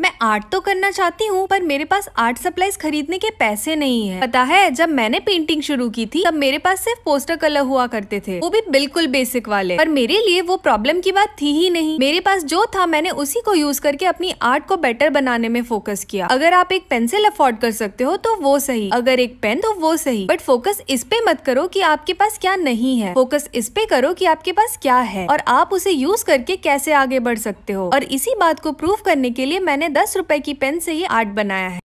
मैं आर्ट तो करना चाहती हूँ पर मेरे पास आर्ट सप्लाईज खरीदने के पैसे नहीं है पता है जब मैंने पेंटिंग शुरू की थी तब मेरे पास सिर्फ पोस्टर कलर हुआ करते थे वो भी बिल्कुल बेसिक वाले पर मेरे लिए वो प्रॉब्लम की बात थी ही नहीं मेरे पास जो था मैंने उसी को यूज करके अपनी आर्ट को बेटर बनाने में फोकस किया अगर आप एक पेंसिल अफोर्ड कर सकते हो तो वो सही अगर एक पेन तो वो सही बट फोकस इस पे मत करो की आपके पास क्या नहीं है फोकस इस पे करो की आपके पास क्या है और आप उसे यूज करके कैसे आगे बढ़ सकते हो और इसी बात को प्रूव करने के लिए मैंने दस रुपए की पेन से ये आर्ट बनाया है